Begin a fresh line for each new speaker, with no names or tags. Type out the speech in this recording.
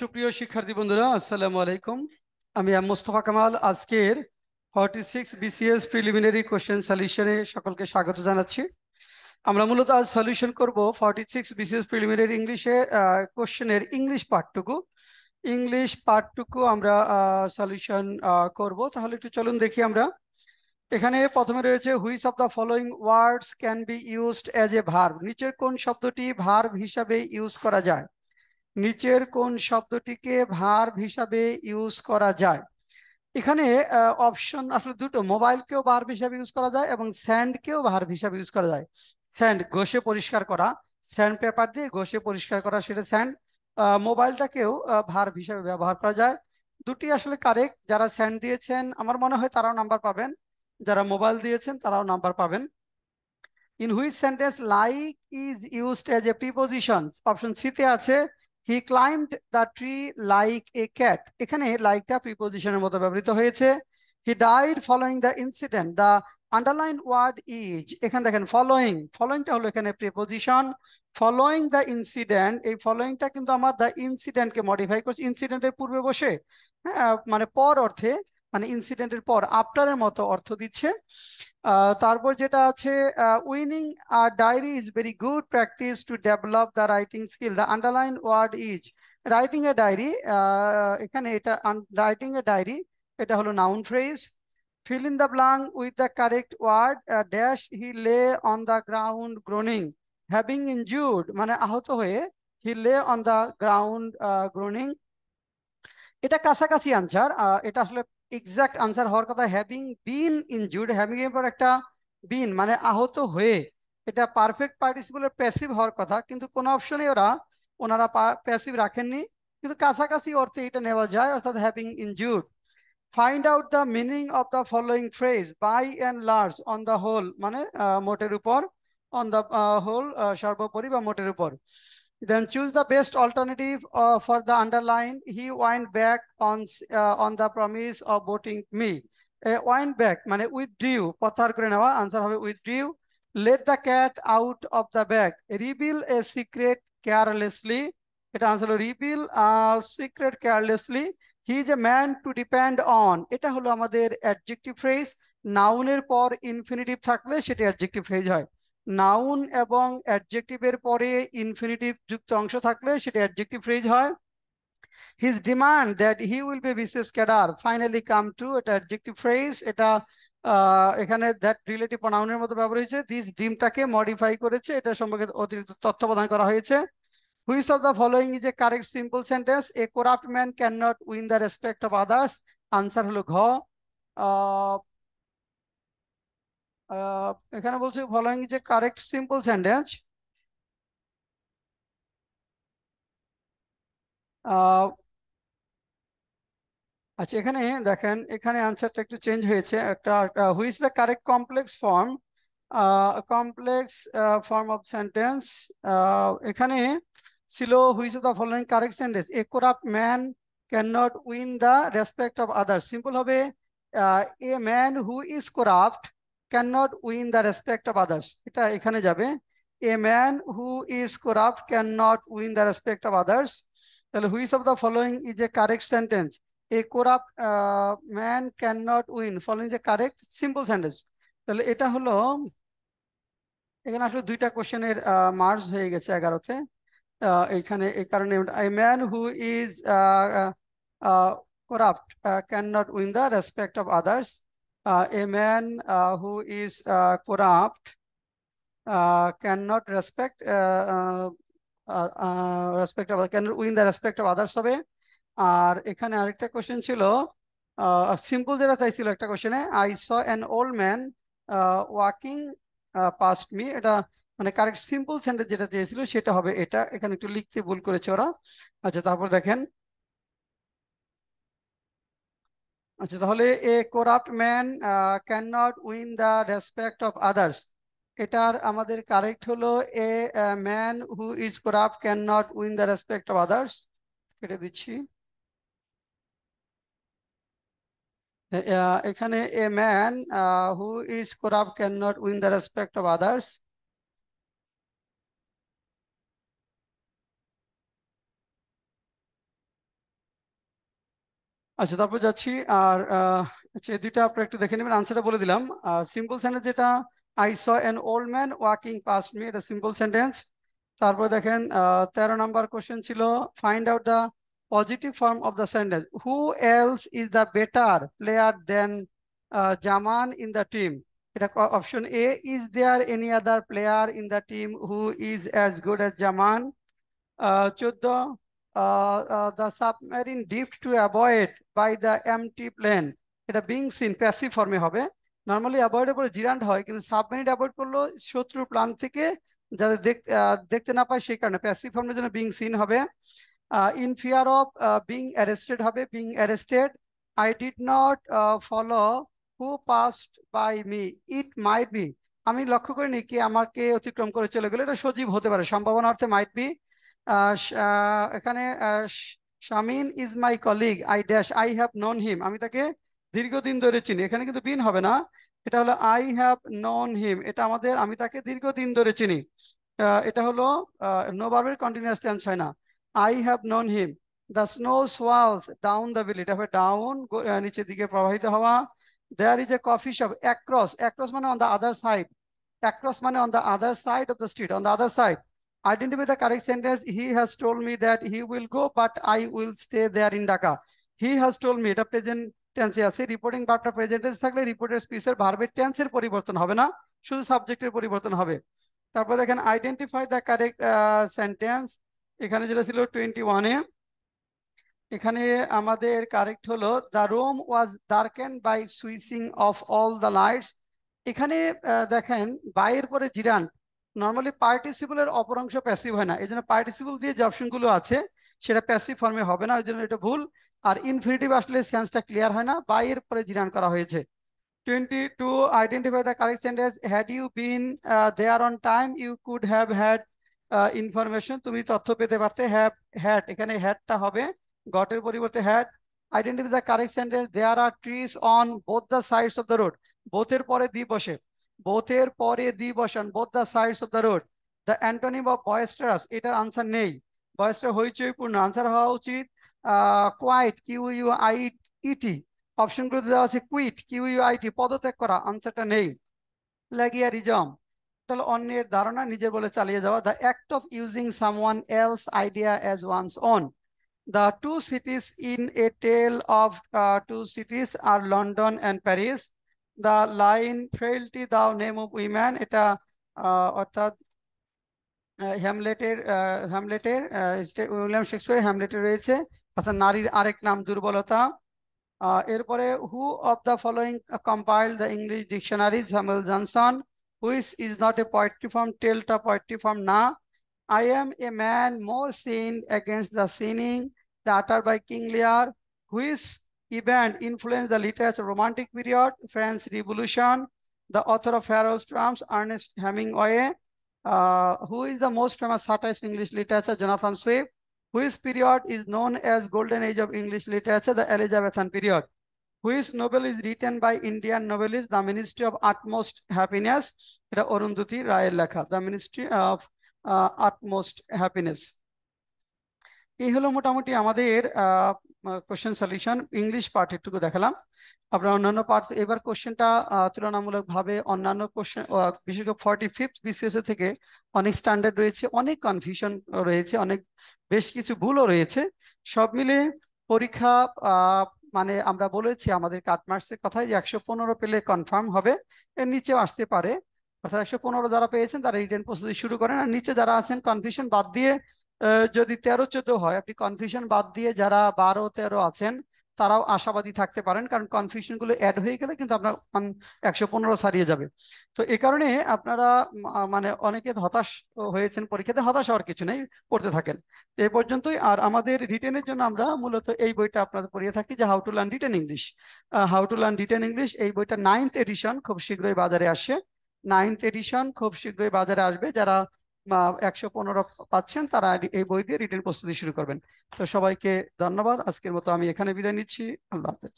সুপ্রিয় শিক্ষার্থী বন্ধুরা আসসালামু আলাইকুম আমি মোস্তফা কামাল আজকের forty six BCS preliminary question সলিউশনে সকলকে স্বাগত জানাচ্ছি আমরা মূলত আজ সলিউশন করব ফর্টি সিক্স বিসিএস প্রিলিমিনারি ইংলিশে কোশ্চেনের ইংলিশ পার্টটুকু ইংলিশ পার্টটুকু আমরা সলিউশন করব তাহলে একটু চলুন দেখি আমরা এখানে প্রথমে রয়েছে which of the following words can be used as a verb নিচের কোন শব্দটি ভার্ব হিসাবে ইউজ করা যায় নিচের কোন শব্দটিকে ভার হিসাবে ইউজ করা যায় এখানে অপশন আসলে দুটো মোবাইলকেও ভার হিসাবে ইউজ করা যায় এবং স্যান্ডকেও ভার হিসাবে ইউজ করা যায় স্যান্ড ঘষে পরিষ্কার করা স্যান্ড পেপার দিয়ে ঘষে পরিষ্কার করা সেটা স্যান্ড মোবাইলটাকেও ভার হিসাবে ব্যবহার করা যায় দুটি আসলে কারেক্ট যারা স্যান্ড দিয়েছেন আমার মনে হয় তারাও নাম্বার পাবেন যারা মোবাইল দিয়েছেন তারাও নাম্বার পাবেন in which sentence like is use as a preposition option সিতে আছে he climbed the tree like a cat এখানে লাইকটা প্রিপোজিশনের মতো ব্যবহৃত হয়েছে he died following the incident the underline word is এখানে দেখেন ফলোয়িং ফলোয়িংটা হলো এখানে প্রিপোজিশন ফলোয়িং দ্য ইনসিডেন্ট এই ফলোয়িংটা কিন্তু আমার দ্য ইনসিডেন্টকে মডিফাই করছে ইনসিডেন্টের পূর্বে বসে হ্যাঁ মানে পর অর্থে মানে ইনসিডেন্টের পর আফটারের মতো অর্থ দিচ্ছে তারপর যেটা আছে উইনিং আর diary is very good practice to develop the writing skill the underline word is writing a diary এখানে এটা রাইটিং এ ডায়েরি এটা হলো noun phrase fill in the blank with the correct word dash he lay on the ground groaning having having মানে আহত হয়ে হি lay on the ground Groening এটা কাছাকাছি answer এটা আসলে এক্সাক্ট আনসার হওয়ার কথা হ্যাভিং বিন ইনজুর্ড হ্যাভিং এর পর একটা বিন মানে আহত হয়ে এটা পারফেক্ট পার্টিসিপলের প্যাসিভ হওয়ার কথা কিন্তু কোন অপশনে ওরা ওনারা প্যাসিভ রাখেননি কিন্তু কাছাকাছি অর্থে এটা নেওয়া যায় অর্থাৎ having injured find out the meaning of the following phrase by and large on the whole মানে মোটের উপর অন দ্য হোল সর্বোপরি বা মোটের উপর Then choose the best alternative uh, for the underline. He went back on uh, on the promise of voting me. Uh, went back মানে withdrew প্রত্যাহার করে নেওয়া answer হবে withdrew let the cat out of the bag reveal a secret carelessly এটা answer reveal a secret carelessly he is a man to depend on এটা holo আমাদের adjective phrase er পর infinitive থাকলে সেটি adjective phrase হয় noun এবং অ্যাডজেক্টিভের পরে infinitive যুক্ত অংশ থাকলে সেটা অ্যাডজেক্টিভ ফ্রেজ হয় his demand that he will be BCS cadre finally come to এটা অ্যাডজেক্টিভ ফ্রেজ এটা এখানে দ্যাট রিলেটিভ নাউনের মতো ব্যবহার হয়েছে দিস ডিমটাকে মডিফাই করেছে এটা সম্পর্কে অতিরিক্ত তথ্য প্রদান করা হয়েছে which of the following is a correct simple sentence a corrupt man can not win the respect of others answer হলো ঘ এখানে বলছে ফলোয়িং যে কারেক্ট সিম্পল সেন্টেন্স আচ্ছা এখানে দেখেন এখানে আনসারটা একটু চেঞ্জ হয়েছে একটা which the correct complex form complex form of sentence এখানে ছিল which the following correct sentence a corrupt man can not win the respect of others simple হবে a man who is corrupt can not win the respect of others এটা এখানে যাবে a man who is corrupt can not win the respect of others তাহলে which of the following is a correct sentence a corrupt man can not win following যে correct simple sentence তাহলে এটা হলো এখানে আসলে দুইটা কোশ্চেনের মার্কস uh, হয়ে গেছে এগারোতে এইখানে এই কারণে a man who is corrupt can not win the respect of others Uh, a man uh, who is uh, corrupt cannot respect respect of can win the respect of others হবে আর এখানে আরেকটা question ছিল simple যেটা চাইছিল একটা কোশ্চেনে I saw an old man walking past me এটা মানে কারেক্ট সিম্পল সেন্টেন্স যেটা চেয়েছিল সেটা হবে এটা এখানে একটু লিখতে ভুল করেছে ওরা আচ্ছা তারপর দেখেন আচ্ছা তাহলে a corrupt man can not win the respect of others এটার আমাদের কারেক্ট হলো a man who is corrupt can not win the respect of others কেটে দিচ্ছি এখানে a man who is corrupt can not win the respect of others আচ্ছা তারপর যাচ্ছি আর আহ আচ্ছা, দুইটা আপনার একটু দেখে নেবেন আনসারটা বলে দিলাম সিম্পল সেন্টেন্স যেটা I saw an old man walking past me এটা সিম্পল সেন্টেন্স তারপর দেখেন তেরো নাম্বার কোশ্চেন ছিল find out the positive form of the sentence who else is the better player than Zaman in the team এটা option A is there any other player in the team who is as good as Zaman চোদ্দ Uh, uh, the submarine dipped to avoid by the empty plane এটা being seen passive ফর্মে হবে normally অ্যাভয়েডের পরে জিরান্ড হয় কিন্তু submarine avoid করলো শত্রু plan থেকে যাতে দেখতে না পায় সেই কারণে প্যাসিভ ফর্মের জন্য বিং সিন হবে in fear of being arrested হবে being arrested I did not follow who passed by me it might be আমি লক্ষ্য করিনি কি আমাকে অতিক্রম করে চলে গেলে এটা সজীব হতে পারে সম্ভাবনা অর্থে মাইট বি এখানে Shamin is my colleague I dash I have known him আমি তাকে দীর্ঘদিন ধরে চিনি এখানে কিন্তু বিন হবে না এটা হলো আই হ্যাভ নন হিম এটা আমাদের আমি তাকে দীর্ঘদিন ধরে চিনি এটা হলো বারবের কন্টিনিউয়াস টেন্স হয় না I have known him the snow swirls down the hill এটা হবে ডাউন নিচের দিকে প্রবাহিত হওয়া there is a coffee shop across across মানে on the other side across মানে on the other side of the street on the other side Identify the correct sentence. He has told me that he will go, but I will stay there in Dhaka. He has told me এটা present টেন্সে আছে reporting ভার্বটা present tense থাকলে রিপোর্টের স্পিচের ভার্বের টেন্সের পরিবর্তন হবে না শুধু সাবজেক্টের পরিবর্তন হবে তারপর দেখেন আইডেন্টিফাই দ্য কারেক্ট সেন্টেন্স এখানে যেটা ছিল টোয়েন্টি ওয়ানে এখানে আমাদের কারেক্ট হলো the room was darken by switching off all the lights এখানে দেখেন বাইয়ের পরে জিরান্ট নর্মালি পার্টিসিপলের অপর অংশ প্যাসিভ হয় না এই জন্য পার্টিসিপল দিয়ে যে অপশনগুলো আছে সেটা প্যাসিভ ফর্মে হবে না ওই জন্য এটা ভুল আর ইনফিনিটিভ আসলে সেন্সটা ক্লিয়ার হয় না বা এর পরে জিরান করা হয়েছে twenty two identify the correct sentence had you been there on time you could have had information তুমি তথ্য পেতে পারতে হ্যাভ হ্যাড এখানে হ্যাডটা হবে গটের পরিবর্তে had identify the correct sentence there are trees on both the sides of the road বোথের পরে দ্বীপ বসে both এর পরে দি বসান both the sides of the road the antonym of boisterous এটার আনসার নেই বয়েস্টার হইচইপূর্ণ আনসার হওয়া উচিত quiet Q U I E অপশনগুলোতে দেওয়া আছে কুইট কিউ ইউ আইটি পদত্যাগ করা আনসারটা নেই লাগিয়া রিজম তাহলে অন্যের ধারণা নিজের বলে চালিয়ে যাওয়া the act of using someone else idea as ones on the two cities in a tale of two cities are London and Paris the line frailty the name of woman এটা অর্থাৎ হ্যামলেটের হ্যামলেটের উইলিয়াম শেক্সপিয়ার হ্যামলেটে রয়েছে অর্থাৎ নারীর আরেক নাম দুর্বলতা এরপরে who of the following compile the English dictionary Samuel Johnson which is not a poetry form টেলটা পোয়েট্রি ফর্ম না I am a man more sin against the sinning daughter by King Lear which event influenced the literature romantic period, French Revolution, the author of Pharaoh's Tramps, Ernest Hemingway, uh, who is the most famous satirist in English literature, Jonathan Swift, whose period is known as golden age of English literature, the Elizabethan period, whose novel is written by Indian novelist, the Ministry of Utmost Happiness, Arundhati Rai Lekha, the Ministry of uh, Utmost Happiness. এই হলো মোটামুটি আমাদের question solution English part একটুকু দেখালাম আমরা অন্যান্য part এবার কোশ্চেনটা তুলনামূলকভাবে অন্যান্য কোশ্চেন বিশেষ করে ফর্টি ফিফথ বিসিএস থেকে অনেক স্ট্যান্ডার্ড রয়েছে অনেক কনফিউশন রয়েছে অনেক বেশ কিছু ভুলও রয়েছে সব মিলে পরীক্ষা মানে আমরা বলেছি আমাদের মার্কসের কথাই যে একশো পনেরো পেলে কনফার্ম হবে এর নিচে আসতে পারে অর্থাৎ একশো পনেরো যারা পেয়েছেন তারা রিটার্ন প্রস্তুতি শুরু করেন আর নিচে যারা আছেন কনফিউশন বাদ দিয়ে যদি তেরো চোদ্দ হয় আপনি কনফিউশন বাদ দিয়ে যারা বারো তেরো আছেন তারাও আশাবাদী থাকতে পারেন কারণ কনফিউশন গুলো অ্যাড হয়ে গেলে কিন্তু আপনার একশো পনেরো সারিয়ে যাবে তো এ কারণে আপনারা মানে অনেকে হতাশ হয়েছেন পরীক্ষাতে হতাশ হওয়ার কিছু নেই পড়তে থাকেন এ পর্যন্তই আর আমাদের রিটেনের জন্য আমরা মূলত এই বইটা আপনাদের পড়িয়ে থাকি যে how to learn written English how to learn written English এই বইটা নাইনথ এডিশন খুব শীঘ্রই বাজারে আসে নাইনথ এডিশন খুব শীঘ্রই বাজারে আসবে যারা একশো পনেরো পাচ্ছেন তারা এই বই দিয়ে রিটেন প্রস্তুতি শুরু করবেন তো সবাইকে ধন্যবাদ আজকের মতো আমি এখানে বিদায় নিচ্ছি আল্লাহ হাফেজ